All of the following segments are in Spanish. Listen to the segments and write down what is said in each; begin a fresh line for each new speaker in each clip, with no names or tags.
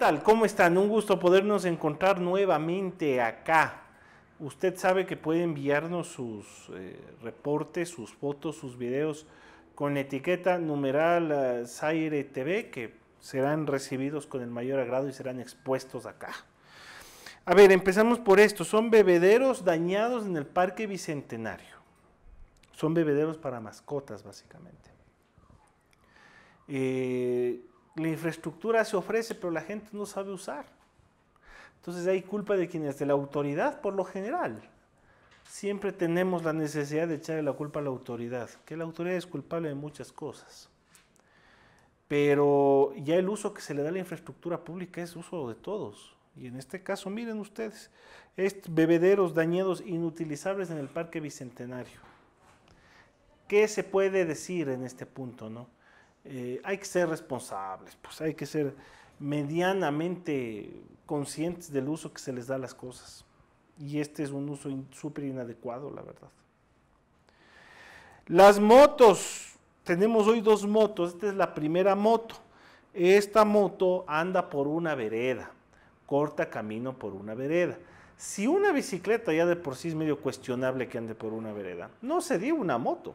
tal? ¿Cómo están? Un gusto podernos encontrar nuevamente acá. Usted sabe que puede enviarnos sus eh, reportes, sus fotos, sus videos con etiqueta numeral eh, Zaire TV que serán recibidos con el mayor agrado y serán expuestos acá. A ver, empezamos por esto. Son bebederos dañados en el Parque Bicentenario. Son bebederos para mascotas, básicamente. Eh, la infraestructura se ofrece, pero la gente no sabe usar. Entonces hay culpa de quienes, de la autoridad por lo general. Siempre tenemos la necesidad de echarle la culpa a la autoridad, que la autoridad es culpable de muchas cosas. Pero ya el uso que se le da a la infraestructura pública es uso de todos. Y en este caso, miren ustedes, es bebederos dañados inutilizables en el Parque Bicentenario. ¿Qué se puede decir en este punto, no? Eh, hay que ser responsables, pues hay que ser medianamente conscientes del uso que se les da a las cosas. Y este es un uso súper inadecuado, la verdad. Las motos, tenemos hoy dos motos, esta es la primera moto. Esta moto anda por una vereda, corta camino por una vereda. Si una bicicleta ya de por sí es medio cuestionable que ande por una vereda, no se dio una moto.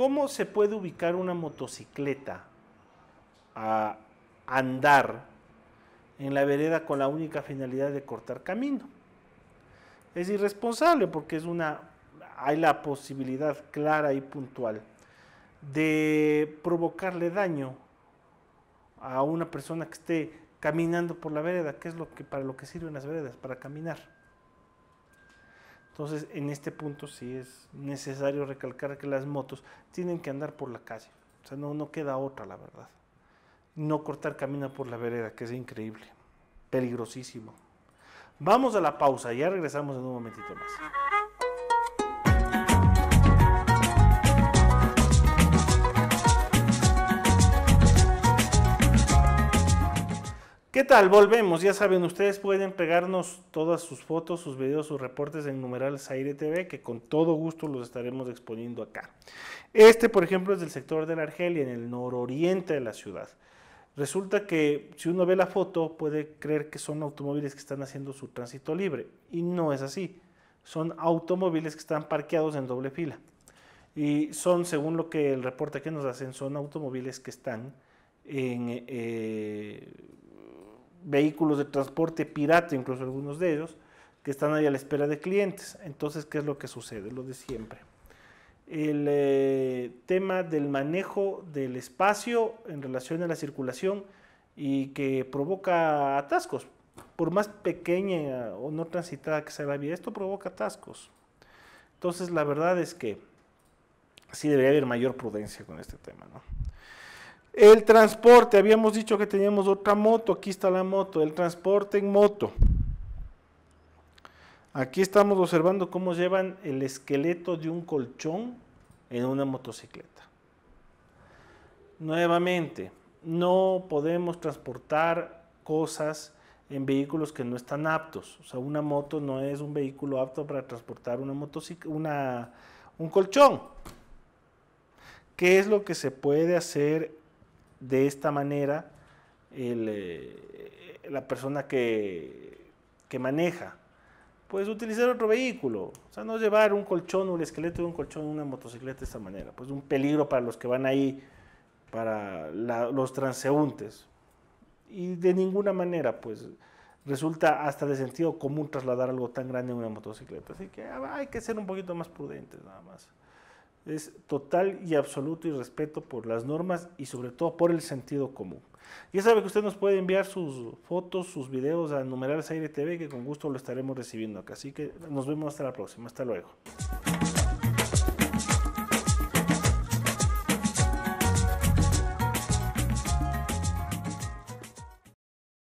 ¿cómo se puede ubicar una motocicleta a andar en la vereda con la única finalidad de cortar camino? Es irresponsable porque es una hay la posibilidad clara y puntual de provocarle daño a una persona que esté caminando por la vereda, que es lo que para lo que sirven las veredas, para caminar. Entonces, en este punto sí es necesario recalcar que las motos tienen que andar por la calle. O sea, no, queda otra, la verdad. No cortar camino por la vereda, que es increíble. Peligrosísimo. Vamos a la pausa, ya regresamos en un momentito más. ¿Qué tal? Volvemos. Ya saben, ustedes pueden pegarnos todas sus fotos, sus videos, sus reportes en numerales Aire TV, que con todo gusto los estaremos exponiendo acá. Este, por ejemplo, es del sector de la Argelia, en el nororiente de la ciudad. Resulta que si uno ve la foto puede creer que son automóviles que están haciendo su tránsito libre y no es así. Son automóviles que están parqueados en doble fila y son, según lo que el reporte que nos hacen, son automóviles que están en... Eh, vehículos de transporte pirata, incluso algunos de ellos, que están ahí a la espera de clientes. Entonces, ¿qué es lo que sucede? Lo de siempre. El eh, tema del manejo del espacio en relación a la circulación y que provoca atascos. Por más pequeña o no transitada que sea la vía, esto provoca atascos. Entonces, la verdad es que sí debería haber mayor prudencia con este tema, ¿no? El transporte, habíamos dicho que teníamos otra moto, aquí está la moto, el transporte en moto. Aquí estamos observando cómo llevan el esqueleto de un colchón en una motocicleta. Nuevamente, no podemos transportar cosas en vehículos que no están aptos. O sea, una moto no es un vehículo apto para transportar una una, un colchón. ¿Qué es lo que se puede hacer de esta manera eh, la persona que, maneja. Pues utilizar otro vehículo, o sea, no llevar un colchón o el esqueleto de un colchón en una motocicleta de esta manera. Pues un peligro para los que van ahí, para los transeúntes. Y de ninguna manera, pues resulta hasta de sentido común trasladar algo tan grande en una motocicleta. Así que ah, hay que ser un poquito más prudentes nada más es total y absoluto y respeto por las normas y sobre todo por el sentido común. Ya sabe que usted nos puede enviar sus fotos, sus videos a Numerales Aire TV, que con gusto lo estaremos recibiendo acá. Así que nos vemos hasta la próxima. Hasta luego.